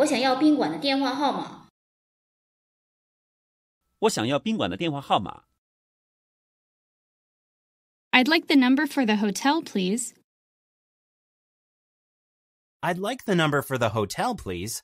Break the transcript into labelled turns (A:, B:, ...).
A: 我想要宾馆的电话号码。
B: 我想要宾馆的电
C: 话号码。
A: I'd like the number for the hotel, please.
C: I'd like the number for the hotel, please.